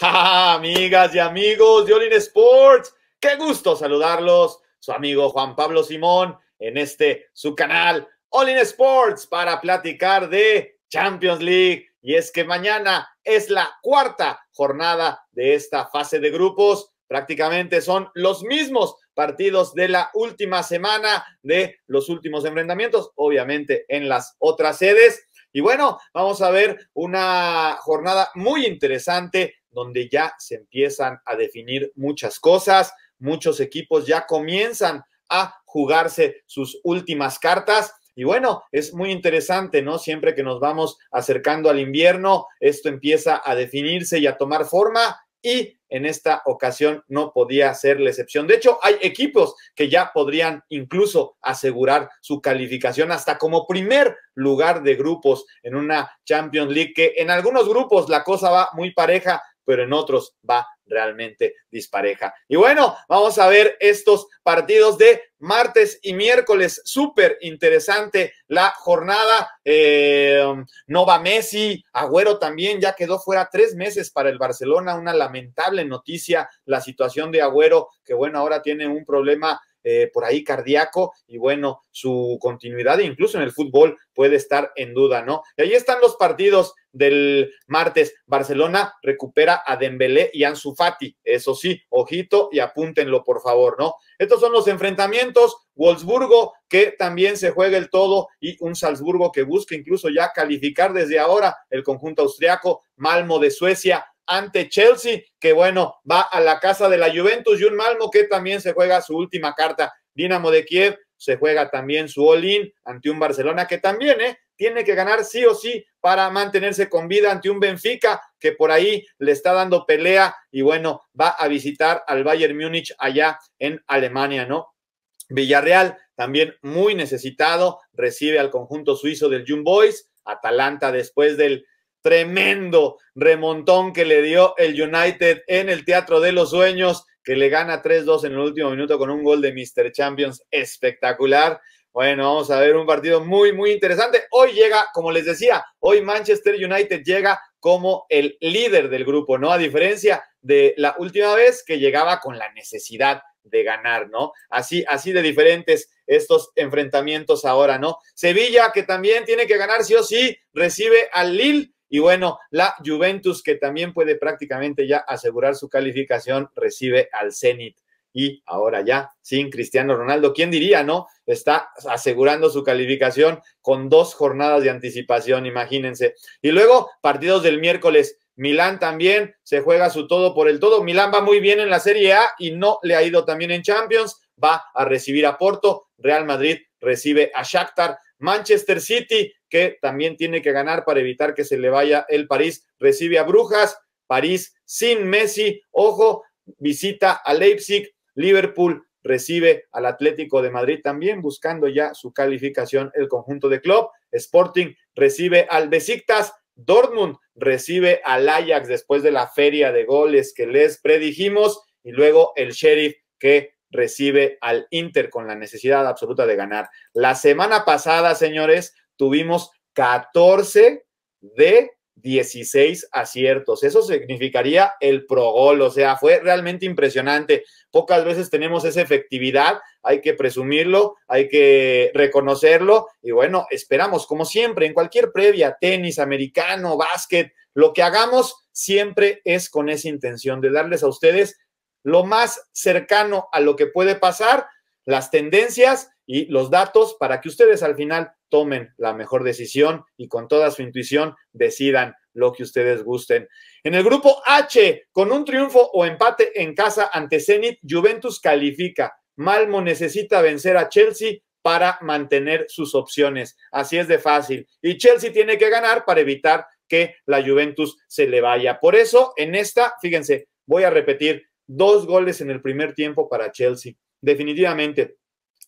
amigas y amigos de All in Sports, qué gusto saludarlos. Su amigo Juan Pablo Simón en este su canal All in Sports para platicar de Champions League. Y es que mañana es la cuarta jornada de esta fase de grupos. Prácticamente son los mismos partidos de la última semana de los últimos enfrentamientos, obviamente en las otras sedes. Y bueno, vamos a ver una jornada muy interesante donde ya se empiezan a definir muchas cosas, muchos equipos ya comienzan a jugarse sus últimas cartas. Y bueno, es muy interesante, ¿no? Siempre que nos vamos acercando al invierno, esto empieza a definirse y a tomar forma y en esta ocasión no podía ser la excepción. De hecho, hay equipos que ya podrían incluso asegurar su calificación hasta como primer lugar de grupos en una Champions League, que en algunos grupos la cosa va muy pareja, pero en otros va realmente dispareja. Y bueno, vamos a ver estos partidos de martes y miércoles. Súper interesante la jornada. Eh, Nova Messi, Agüero también ya quedó fuera tres meses para el Barcelona. Una lamentable noticia, la situación de Agüero, que bueno, ahora tiene un problema eh, por ahí cardíaco y bueno, su continuidad incluso en el fútbol puede estar en duda, ¿no? Y ahí están los partidos del martes. Barcelona recupera a Dembélé y Ansu Fati. Eso sí, ojito y apúntenlo, por favor, ¿no? Estos son los enfrentamientos. Wolfsburgo, que también se juega el todo, y un Salzburgo que busca incluso ya calificar desde ahora el conjunto austriaco. Malmo de Suecia, ante Chelsea, que bueno, va a la casa de la Juventus y un Malmo que también se juega su última carta. Dinamo de Kiev se juega también su all-in ante un Barcelona que también eh, tiene que ganar sí o sí para mantenerse con vida ante un Benfica que por ahí le está dando pelea y bueno, va a visitar al Bayern Múnich allá en Alemania, ¿no? Villarreal también muy necesitado, recibe al conjunto suizo del Young Boys, Atalanta después del tremendo remontón que le dio el United en el Teatro de los Sueños, que le gana 3-2 en el último minuto con un gol de Mr. Champions espectacular. Bueno, vamos a ver un partido muy, muy interesante. Hoy llega, como les decía, hoy Manchester United llega como el líder del grupo, ¿no? A diferencia de la última vez que llegaba con la necesidad de ganar, ¿no? Así, así de diferentes estos enfrentamientos ahora, ¿no? Sevilla, que también tiene que ganar sí o sí, recibe al Lille y bueno, la Juventus, que también puede prácticamente ya asegurar su calificación, recibe al Zenit. Y ahora ya, sin Cristiano Ronaldo, ¿quién diría, no? Está asegurando su calificación con dos jornadas de anticipación, imagínense. Y luego, partidos del miércoles. Milán también se juega su todo por el todo. Milán va muy bien en la Serie A y no le ha ido también en Champions. Va a recibir a Porto. Real Madrid recibe a Shakhtar. Manchester City que también tiene que ganar para evitar que se le vaya el París. Recibe a Brujas, París sin Messi, ojo, visita a Leipzig, Liverpool recibe al Atlético de Madrid también buscando ya su calificación el conjunto de club. Sporting recibe al Besiktas, Dortmund recibe al Ajax después de la feria de goles que les predijimos y luego el Sheriff que recibe al Inter con la necesidad absoluta de ganar. La semana pasada, señores, tuvimos 14 de 16 aciertos. Eso significaría el pro gol, o sea, fue realmente impresionante. Pocas veces tenemos esa efectividad, hay que presumirlo, hay que reconocerlo y bueno, esperamos como siempre en cualquier previa, tenis, americano, básquet, lo que hagamos siempre es con esa intención de darles a ustedes lo más cercano a lo que puede pasar las tendencias y los datos para que ustedes al final tomen la mejor decisión y con toda su intuición decidan lo que ustedes gusten. En el grupo H, con un triunfo o empate en casa ante Zenit, Juventus califica. Malmo necesita vencer a Chelsea para mantener sus opciones. Así es de fácil. Y Chelsea tiene que ganar para evitar que la Juventus se le vaya. Por eso, en esta, fíjense, voy a repetir, dos goles en el primer tiempo para Chelsea definitivamente.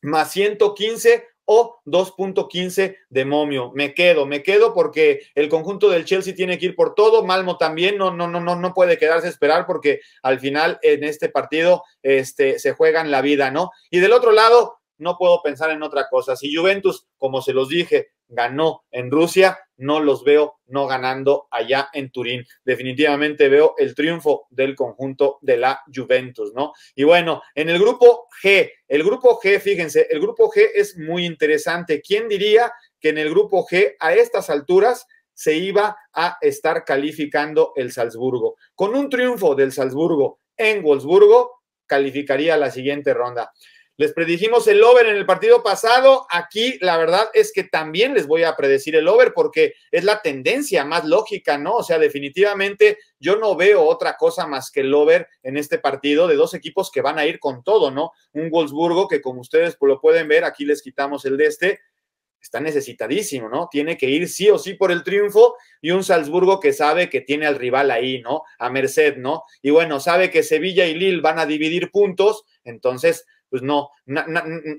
Más 115 o 2.15 de momio. Me quedo, me quedo porque el conjunto del Chelsea tiene que ir por todo. Malmo también no, no, no, no, no puede quedarse a esperar porque al final en este partido este, se juegan la vida, ¿no? Y del otro lado, no puedo pensar en otra cosa. Si Juventus, como se los dije, ganó en Rusia, no los veo no ganando allá en Turín. Definitivamente veo el triunfo del conjunto de la Juventus, ¿no? Y bueno, en el grupo G, el grupo G, fíjense, el grupo G es muy interesante. ¿Quién diría que en el grupo G a estas alturas se iba a estar calificando el Salzburgo? Con un triunfo del Salzburgo en Wolfsburgo, calificaría la siguiente ronda. Les predijimos el over en el partido pasado. Aquí la verdad es que también les voy a predecir el over porque es la tendencia más lógica, ¿no? O sea, definitivamente yo no veo otra cosa más que el over en este partido de dos equipos que van a ir con todo, ¿no? Un Wolfsburgo que como ustedes lo pueden ver, aquí les quitamos el de este, está necesitadísimo, ¿no? Tiene que ir sí o sí por el triunfo y un Salzburgo que sabe que tiene al rival ahí, ¿no? A merced, ¿no? Y bueno, sabe que Sevilla y Lille van a dividir puntos, entonces pues no,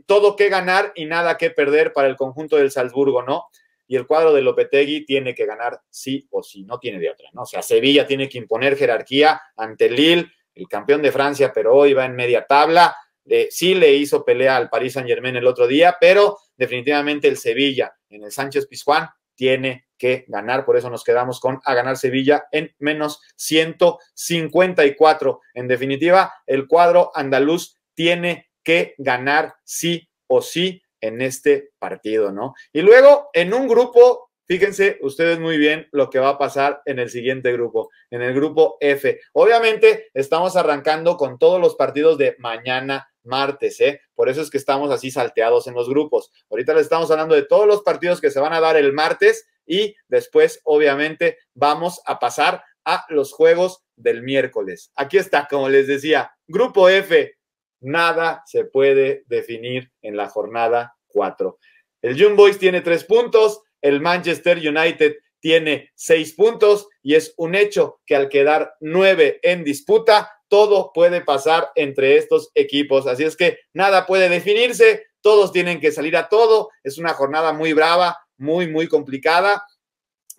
todo que ganar y nada que perder para el conjunto del Salzburgo, ¿no? Y el cuadro de Lopetegui tiene que ganar sí o sí, no tiene de otra, ¿no? O sea, Sevilla tiene que imponer jerarquía ante Lille, el campeón de Francia, pero hoy va en media tabla. Eh, sí le hizo pelea al Paris Saint Germain el otro día, pero definitivamente el Sevilla en el Sánchez Pizjuán tiene que ganar. Por eso nos quedamos con a ganar Sevilla en menos 154. En definitiva, el cuadro andaluz tiene que ganar sí o sí en este partido, ¿no? Y luego, en un grupo, fíjense ustedes muy bien lo que va a pasar en el siguiente grupo, en el grupo F. Obviamente, estamos arrancando con todos los partidos de mañana martes, ¿eh? Por eso es que estamos así salteados en los grupos. Ahorita les estamos hablando de todos los partidos que se van a dar el martes y después, obviamente, vamos a pasar a los juegos del miércoles. Aquí está, como les decía, grupo F, nada se puede definir en la jornada 4. El Young Boys tiene 3 puntos, el Manchester United tiene 6 puntos y es un hecho que al quedar 9 en disputa, todo puede pasar entre estos equipos. Así es que nada puede definirse, todos tienen que salir a todo. Es una jornada muy brava, muy, muy complicada.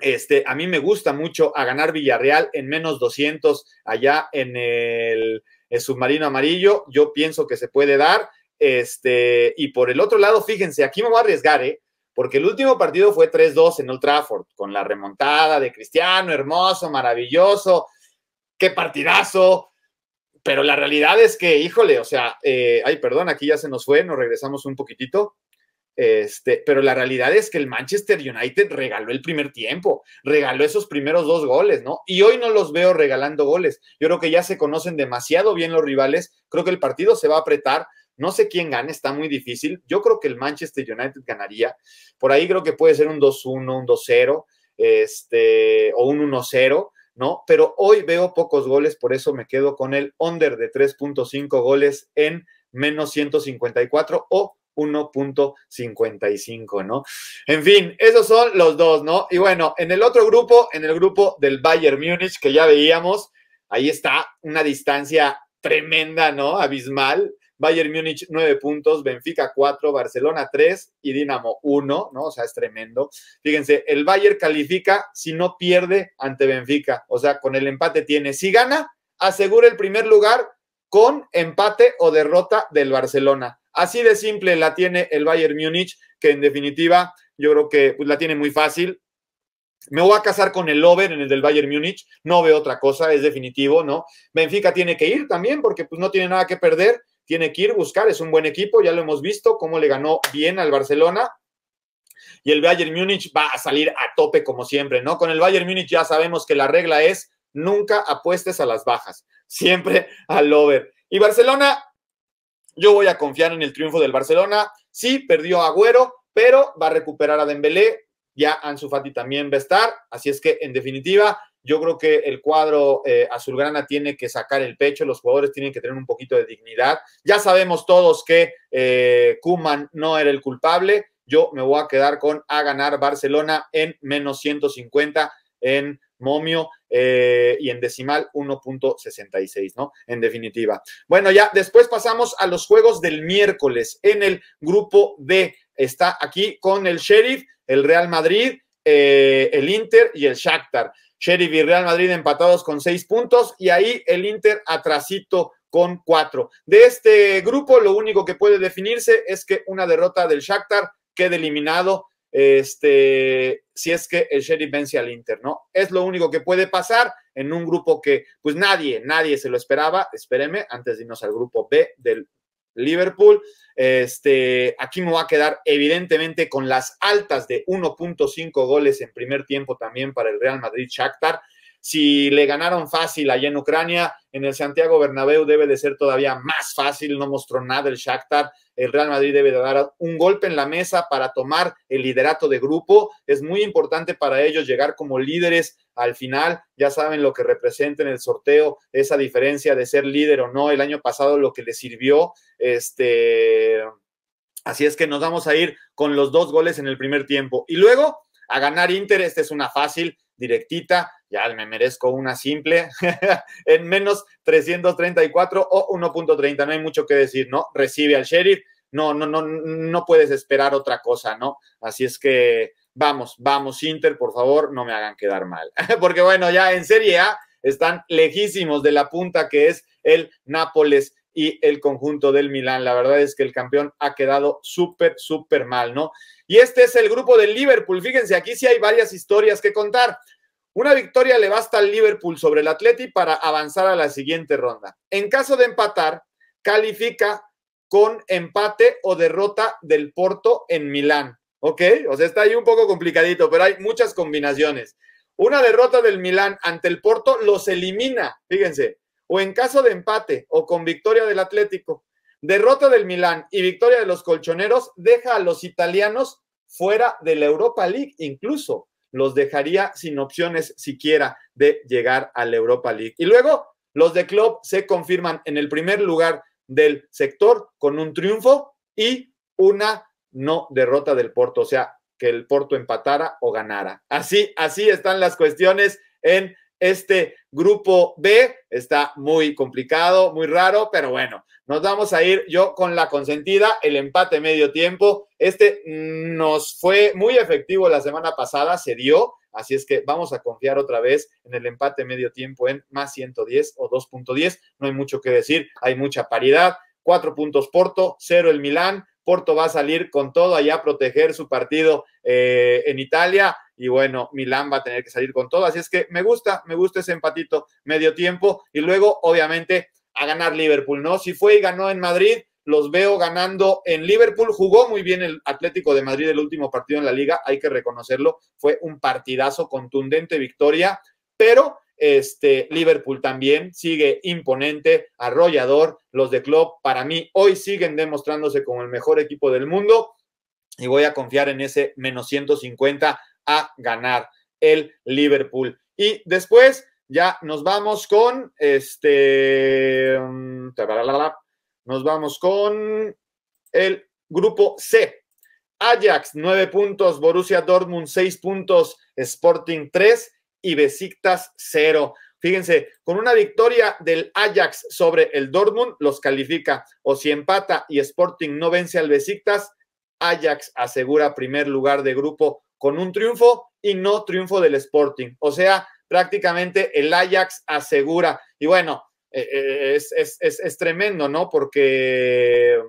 Este, a mí me gusta mucho a ganar Villarreal en menos 200 allá en el el submarino amarillo, yo pienso que se puede dar. Este, y por el otro lado, fíjense, aquí me voy a arriesgar, ¿eh? porque el último partido fue 3-2 en Old Trafford, con la remontada de Cristiano, hermoso, maravilloso, qué partidazo. Pero la realidad es que, híjole, o sea, eh, ay, perdón, aquí ya se nos fue, nos regresamos un poquitito. Este, pero la realidad es que el Manchester United regaló el primer tiempo, regaló esos primeros dos goles, ¿no? Y hoy no los veo regalando goles. Yo creo que ya se conocen demasiado bien los rivales. Creo que el partido se va a apretar. No sé quién gane, está muy difícil. Yo creo que el Manchester United ganaría. Por ahí creo que puede ser un 2-1, un 2-0, este, o un 1-0. ¿no? Pero hoy veo pocos goles, por eso me quedo con el under de 3.5 goles en menos 154 o 1.55, ¿no? En fin, esos son los dos, ¿no? Y bueno, en el otro grupo, en el grupo del Bayern Múnich, que ya veíamos, ahí está una distancia tremenda, ¿no? Abismal. Bayern Múnich 9 puntos, Benfica 4, Barcelona 3 y Dinamo 1, ¿no? O sea, es tremendo. Fíjense, el Bayern califica si no pierde ante Benfica, o sea, con el empate tiene. Si gana, asegura el primer lugar con empate o derrota del Barcelona. Así de simple la tiene el Bayern Múnich, que en definitiva yo creo que pues, la tiene muy fácil. Me voy a casar con el over en el del Bayern Múnich, no veo otra cosa, es definitivo, ¿no? Benfica tiene que ir también porque pues, no tiene nada que perder, tiene que ir buscar, es un buen equipo, ya lo hemos visto, cómo le ganó bien al Barcelona, y el Bayern Múnich va a salir a tope como siempre, ¿no? Con el Bayern Múnich ya sabemos que la regla es nunca apuestes a las bajas, siempre al over. Y Barcelona yo voy a confiar en el triunfo del Barcelona. Sí, perdió a Agüero, pero va a recuperar a Dembélé. Ya Ansu Fati también va a estar. Así es que, en definitiva, yo creo que el cuadro eh, azulgrana tiene que sacar el pecho, los jugadores tienen que tener un poquito de dignidad. Ya sabemos todos que eh, Kuman no era el culpable. Yo me voy a quedar con a ganar Barcelona en menos 150 en momio eh, y en decimal 1.66, ¿no? En definitiva. Bueno, ya después pasamos a los juegos del miércoles en el grupo D. Está aquí con el Sheriff, el Real Madrid, eh, el Inter y el Shakhtar. Sheriff y Real Madrid empatados con seis puntos y ahí el Inter atrasito con cuatro. De este grupo lo único que puede definirse es que una derrota del Shakhtar quede eliminado este, si es que el Sheriff vence al Inter, ¿no? Es lo único que puede pasar en un grupo que, pues nadie, nadie se lo esperaba, espéreme, antes de irnos al grupo B del Liverpool, este, aquí me va a quedar evidentemente con las altas de 1.5 goles en primer tiempo también para el Real Madrid Shakhtar, si le ganaron fácil allá en Ucrania, en el Santiago Bernabéu debe de ser todavía más fácil, no mostró nada el Shakhtar, el Real Madrid debe de dar un golpe en la mesa para tomar el liderato de grupo, es muy importante para ellos llegar como líderes al final, ya saben lo que representa en el sorteo, esa diferencia de ser líder o no, el año pasado lo que le sirvió, este... Así es que nos vamos a ir con los dos goles en el primer tiempo. Y luego a ganar Inter, esta es una fácil, directita, ya me merezco una simple en menos 334 o 1.30. No hay mucho que decir, ¿no? Recibe al sheriff. No, no, no, no puedes esperar otra cosa, ¿no? Así es que vamos, vamos, Inter, por favor, no me hagan quedar mal. Porque bueno, ya en Serie A están lejísimos de la punta que es el Nápoles y el conjunto del Milán. La verdad es que el campeón ha quedado súper, súper mal, ¿no? Y este es el grupo del Liverpool. Fíjense, aquí sí hay varias historias que contar. Una victoria le basta al Liverpool sobre el Atleti para avanzar a la siguiente ronda. En caso de empatar, califica con empate o derrota del Porto en Milán. ¿Ok? O sea, está ahí un poco complicadito, pero hay muchas combinaciones. Una derrota del Milán ante el Porto los elimina, fíjense. O en caso de empate o con victoria del Atlético, derrota del Milán y victoria de los colchoneros deja a los italianos fuera de la Europa League incluso los dejaría sin opciones siquiera de llegar a la Europa League. Y luego los de Club se confirman en el primer lugar del sector con un triunfo y una no derrota del Porto, o sea, que el Porto empatara o ganara. Así, así están las cuestiones en este grupo B está muy complicado, muy raro, pero bueno, nos vamos a ir yo con la consentida, el empate medio tiempo. Este nos fue muy efectivo la semana pasada, se dio, Así es que vamos a confiar otra vez en el empate medio tiempo en más 110 o 2.10. No hay mucho que decir, hay mucha paridad. Cuatro puntos Porto, cero el Milán, Porto va a salir con todo allá a proteger su partido eh, en Italia y bueno, Milán va a tener que salir con todo. Así es que me gusta, me gusta ese empatito medio tiempo y luego, obviamente, a ganar Liverpool, ¿no? Si fue y ganó en Madrid, los veo ganando en Liverpool. Jugó muy bien el Atlético de Madrid el último partido en la liga, hay que reconocerlo. Fue un partidazo contundente, victoria, pero este, Liverpool también sigue imponente, arrollador. Los de Klopp, para mí, hoy siguen demostrándose como el mejor equipo del mundo y voy a confiar en ese menos 150 a ganar el Liverpool. Y después ya nos vamos con este. Mm, nos vamos con el grupo C. Ajax, nueve puntos, Borussia Dortmund, 6 puntos, Sporting 3 y Besiktas cero. Fíjense, con una victoria del Ajax sobre el Dortmund los califica o si empata y Sporting no vence al Besiktas, Ajax asegura primer lugar de grupo con un triunfo y no triunfo del Sporting. O sea, prácticamente el Ajax asegura. Y bueno, eh, eh, es, es tremendo, ¿no? Porque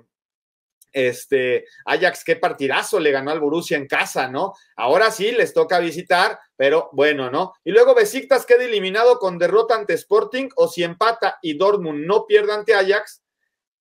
este, Ajax, qué partidazo le ganó al Borussia en casa, ¿no? Ahora sí les toca visitar, pero bueno, ¿no? Y luego Besiktas queda eliminado con derrota ante Sporting o si empata y Dortmund no pierde ante Ajax,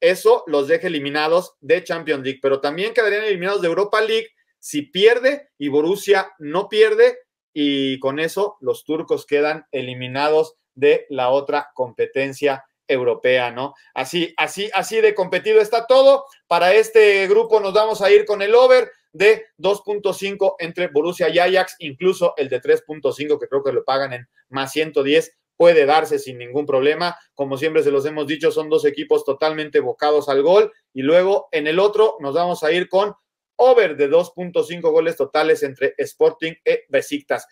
eso los deja eliminados de Champions League, pero también quedarían eliminados de Europa League si pierde y Borussia no pierde y con eso los turcos quedan eliminados de la otra competencia europea, ¿no? Así, así, así de competido está todo. Para este grupo nos vamos a ir con el over de 2.5 entre Borussia y Ajax, incluso el de 3.5 que creo que lo pagan en más 110 puede darse sin ningún problema. Como siempre se los hemos dicho, son dos equipos totalmente bocados al gol y luego en el otro nos vamos a ir con over de 2.5 goles totales entre Sporting y e Besiktas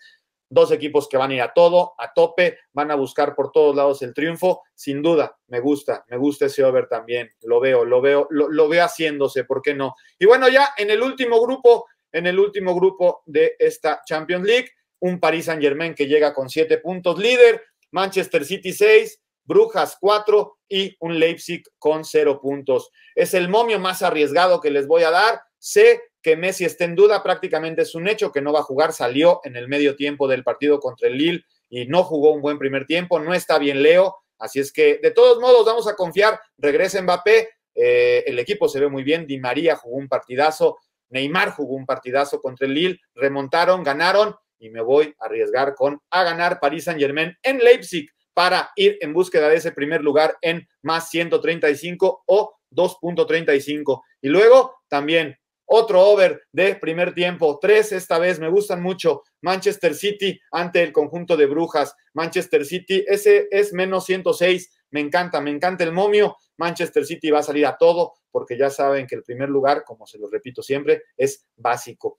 dos equipos que van a ir a todo, a tope, van a buscar por todos lados el triunfo. Sin duda, me gusta, me gusta ese over también. Lo veo, lo veo, lo, veo haciéndose, ¿por qué no? Y bueno, ya en el último grupo, en el último grupo de esta Champions League, un Paris Saint Germain que llega con siete puntos líder, Manchester City 6, Brujas 4 y un Leipzig con cero puntos. Es el momio más arriesgado que les voy a dar. Sé que Messi está en duda, prácticamente es un hecho que no va a jugar, salió en el medio tiempo del partido contra el Lille y no jugó un buen primer tiempo, no está bien Leo, así es que de todos modos vamos a confiar, regresa Mbappé, eh, el equipo se ve muy bien, Di María jugó un partidazo, Neymar jugó un partidazo contra el Lille, remontaron, ganaron y me voy a arriesgar con a ganar París Saint Germain en Leipzig para ir en búsqueda de ese primer lugar en más 135 o 2.35. Y luego también otro over de primer tiempo, tres esta vez, me gustan mucho. Manchester City ante el conjunto de Brujas. Manchester City, ese es menos 106, me encanta, me encanta el momio. Manchester City va a salir a todo porque ya saben que el primer lugar, como se lo repito siempre, es básico.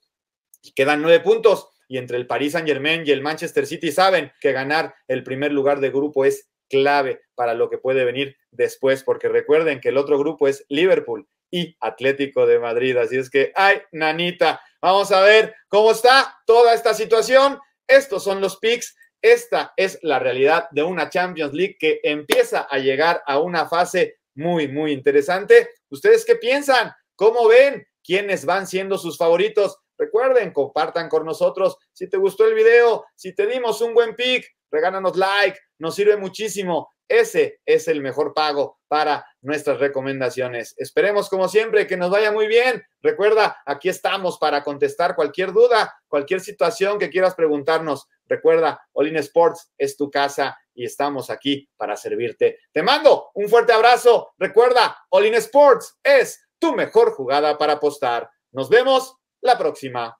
Y quedan nueve puntos y entre el Paris Saint Germain y el Manchester City saben que ganar el primer lugar de grupo es clave para lo que puede venir después, porque recuerden que el otro grupo es Liverpool, y Atlético de Madrid. Así es que, ay, nanita, vamos a ver cómo está toda esta situación. Estos son los picks. Esta es la realidad de una Champions League que empieza a llegar a una fase muy, muy interesante. ¿Ustedes qué piensan? ¿Cómo ven? ¿Quiénes van siendo sus favoritos? Recuerden, compartan con nosotros. Si te gustó el video, si te dimos un buen pick, regálanos like, nos sirve muchísimo. Ese es el mejor pago para nuestras recomendaciones. Esperemos, como siempre, que nos vaya muy bien. Recuerda, aquí estamos para contestar cualquier duda, cualquier situación que quieras preguntarnos. Recuerda, Olin Sports es tu casa y estamos aquí para servirte. Te mando un fuerte abrazo. Recuerda, Olin Sports es tu mejor jugada para apostar. Nos vemos la próxima.